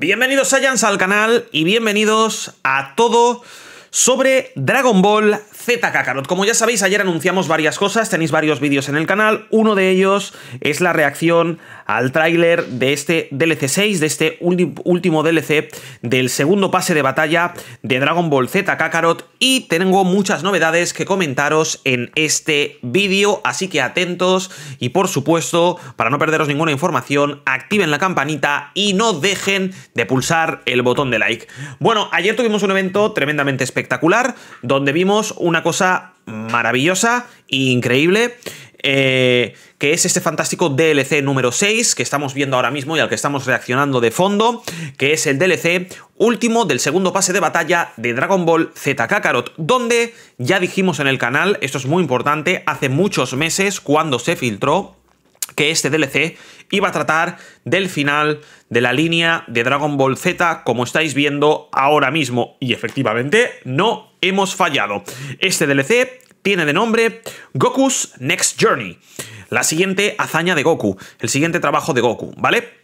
Bienvenidos a al canal y bienvenidos a todo sobre Dragon Ball Z Kakarot. Como ya sabéis, ayer anunciamos varias cosas, tenéis varios vídeos en el canal, uno de ellos es la reacción al tráiler de este DLC 6, de este último DLC del segundo pase de batalla de Dragon Ball Z Kakarot y tengo muchas novedades que comentaros en este vídeo, así que atentos y por supuesto, para no perderos ninguna información, activen la campanita y no dejen de pulsar el botón de like. Bueno, ayer tuvimos un evento tremendamente especial espectacular, donde vimos una cosa maravillosa, e increíble. Eh, que es este fantástico DLC número 6 que estamos viendo ahora mismo y al que estamos reaccionando de fondo, que es el DLC último del segundo pase de batalla de Dragon Ball Z Kakarot, donde ya dijimos en el canal, esto es muy importante, hace muchos meses cuando se filtró que este DLC iba a tratar del final de la línea de Dragon Ball Z como estáis viendo ahora mismo y efectivamente no hemos fallado. Este DLC tiene de nombre Goku's Next Journey, la siguiente hazaña de Goku, el siguiente trabajo de Goku, ¿vale?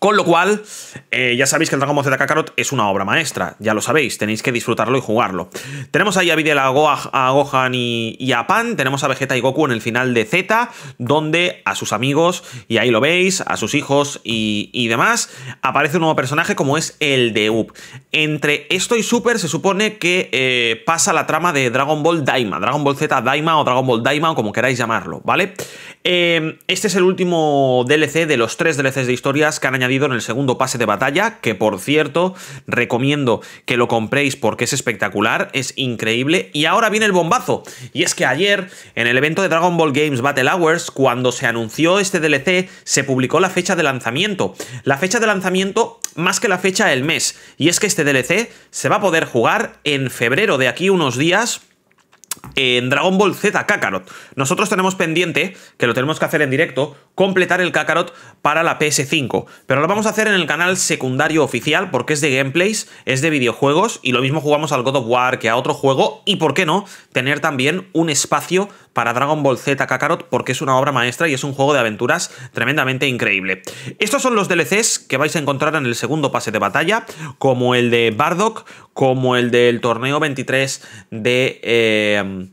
Con lo cual, eh, ya sabéis que el Dragon Ball Z Kakarot es una obra maestra, ya lo sabéis, tenéis que disfrutarlo y jugarlo. Tenemos ahí a Videl, a, Gohan y, a Pan, tenemos a Vegeta y Goku en el final de Z, donde a sus amigos, y ahí lo veis, a sus hijos y, demás, aparece un nuevo personaje como es el de Up. Entre esto y Super se supone que eh, pasa la trama de Dragon Ball Daima, Dragon Ball Z Daima o Dragon Ball Daima o como queráis llamarlo, ¿vale? Eh, este es el último DLC de los tres DLCs de historias que han añadido en el segundo pase de batalla, que por cierto recomiendo que lo compréis porque es espectacular, es increíble. Y ahora viene el bombazo. Y es que ayer, en el evento de Dragon Ball Games Battle Hours, cuando se anunció este DLC, se publicó la fecha de lanzamiento. La fecha de lanzamiento más que la fecha del mes. Y es que este DLC se va a poder jugar en febrero de aquí unos días en Dragon Ball Z Kakarot. Nosotros tenemos pendiente, que lo tenemos que hacer en directo, completar el Kakarot para la PS5. Pero lo vamos a hacer en el canal secundario oficial porque es de gameplays, es de videojuegos y lo mismo jugamos al God of War que a otro juego y por qué no tener también un espacio para Dragon Ball Z Kakarot porque es una obra maestra y es un juego de aventuras tremendamente increíble. Estos son los DLCs que vais a encontrar en el segundo pase de batalla, como el de Bardock, como el del torneo 23 de... Eh,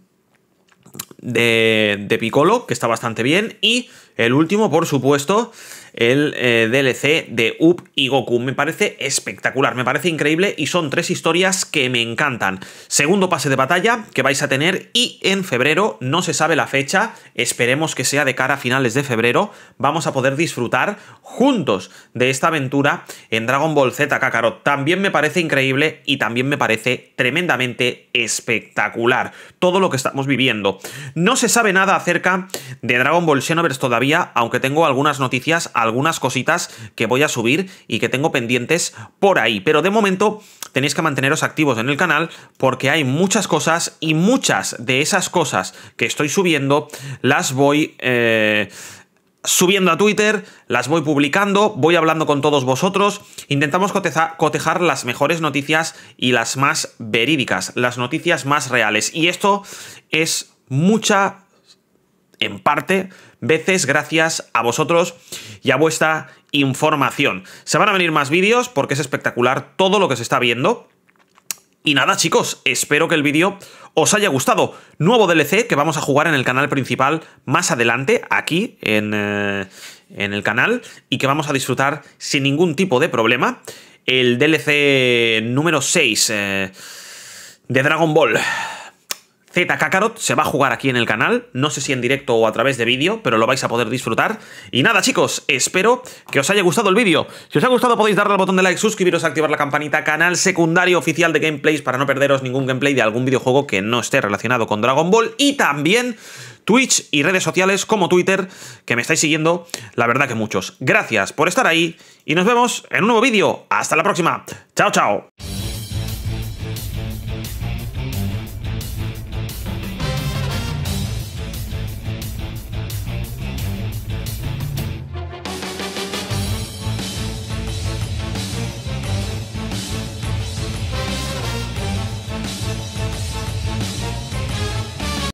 de, de Piccolo, que está bastante bien, y el último, por supuesto, el eh, DLC de Up y Goku. Me parece espectacular, me parece increíble y son tres historias que me encantan. Segundo pase de batalla que vais a tener y en febrero, no se sabe la fecha, esperemos que sea de cara a finales de febrero, vamos a poder disfrutar juntos de esta aventura en Dragon Ball Z Kakarot. También me parece increíble y también me parece tremendamente espectacular todo lo que estamos viviendo. No se sabe nada acerca de Dragon Ball Xenoverse todavía aunque tengo algunas noticias, algunas cositas que voy a subir y que tengo pendientes por ahí. Pero de momento tenéis que manteneros activos en el canal porque hay muchas cosas y muchas de esas cosas que estoy subiendo las voy... Eh, subiendo a Twitter, las voy publicando, voy hablando con todos vosotros, intentamos cotejar las mejores noticias y las más verídicas, las noticias más reales. Y esto es mucha en parte, veces gracias a vosotros y a vuestra información. Se van a venir más vídeos porque es espectacular todo lo que se está viendo. Y nada, chicos, espero que el vídeo os haya gustado. Nuevo DLC que vamos a jugar en el canal principal más adelante, aquí, eh, en, el canal, y que vamos a disfrutar sin ningún tipo de problema. El DLC número 6 eh, de Dragon Ball. Z Kakarot se va a jugar aquí en el canal, no sé si en directo o a través de vídeo, pero lo vais a poder disfrutar. Y nada chicos, espero que os haya gustado el vídeo. Si os ha gustado podéis darle al botón de like, suscribiros, activar la campanita, canal secundario oficial de gameplays para no perderos ningún gameplay de algún videojuego que no esté relacionado con Dragon Ball y también Twitch y redes sociales como Twitter, que me estáis siguiendo, la verdad que muchos. Gracias por estar ahí y nos vemos en un nuevo vídeo. Hasta la próxima. Chao, chao.